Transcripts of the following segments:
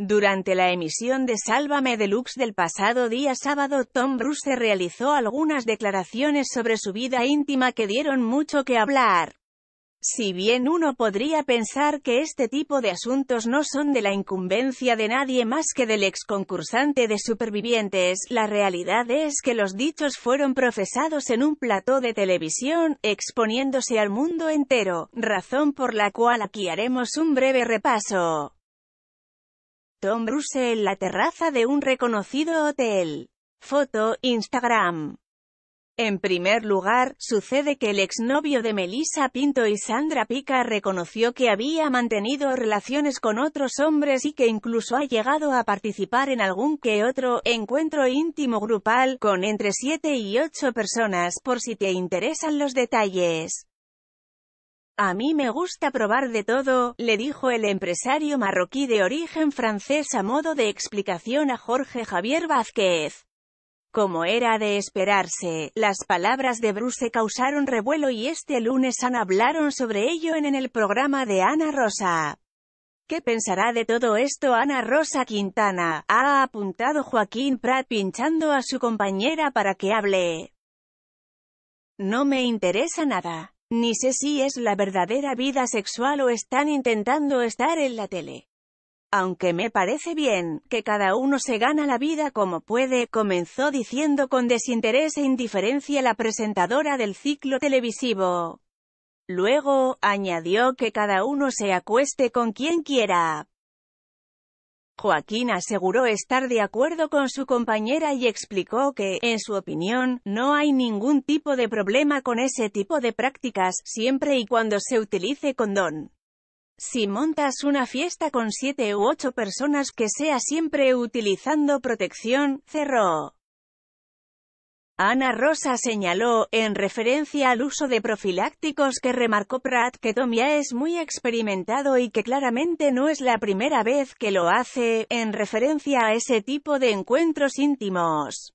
Durante la emisión de Sálvame Deluxe del pasado día sábado, Tom Bruce realizó algunas declaraciones sobre su vida íntima que dieron mucho que hablar. Si bien uno podría pensar que este tipo de asuntos no son de la incumbencia de nadie más que del ex concursante de Supervivientes, la realidad es que los dichos fueron profesados en un plató de televisión, exponiéndose al mundo entero, razón por la cual aquí haremos un breve repaso. Tom Bruce en la terraza de un reconocido hotel. Foto, Instagram. En primer lugar, sucede que el exnovio de Melissa Pinto y Sandra Pica reconoció que había mantenido relaciones con otros hombres y que incluso ha llegado a participar en algún que otro encuentro íntimo grupal, con entre 7 y 8 personas, por si te interesan los detalles. A mí me gusta probar de todo, le dijo el empresario marroquí de origen francés a modo de explicación a Jorge Javier Vázquez. Como era de esperarse, las palabras de Bruce causaron revuelo y este lunes han hablaron sobre ello en el programa de Ana Rosa. ¿Qué pensará de todo esto Ana Rosa Quintana? Ha apuntado Joaquín Prat pinchando a su compañera para que hable. No me interesa nada. Ni sé si es la verdadera vida sexual o están intentando estar en la tele. Aunque me parece bien, que cada uno se gana la vida como puede, comenzó diciendo con desinterés e indiferencia la presentadora del ciclo televisivo. Luego, añadió que cada uno se acueste con quien quiera, Joaquín aseguró estar de acuerdo con su compañera y explicó que, en su opinión, no hay ningún tipo de problema con ese tipo de prácticas, siempre y cuando se utilice condón. Si montas una fiesta con siete u ocho personas que sea siempre utilizando protección, cerró. Ana Rosa señaló, en referencia al uso de profilácticos que remarcó Pratt que Tom es muy experimentado y que claramente no es la primera vez que lo hace, en referencia a ese tipo de encuentros íntimos.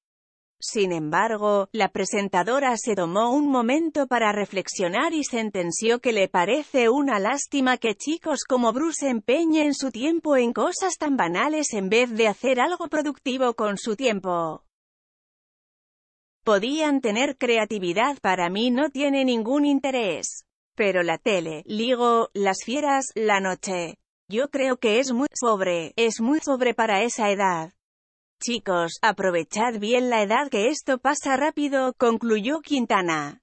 Sin embargo, la presentadora se tomó un momento para reflexionar y sentenció que le parece una lástima que chicos como Bruce empeñen su tiempo en cosas tan banales en vez de hacer algo productivo con su tiempo. Podían tener creatividad para mí no tiene ningún interés. Pero la tele, ligo, las fieras, la noche. Yo creo que es muy pobre, es muy pobre para esa edad. Chicos, aprovechad bien la edad que esto pasa rápido, concluyó Quintana.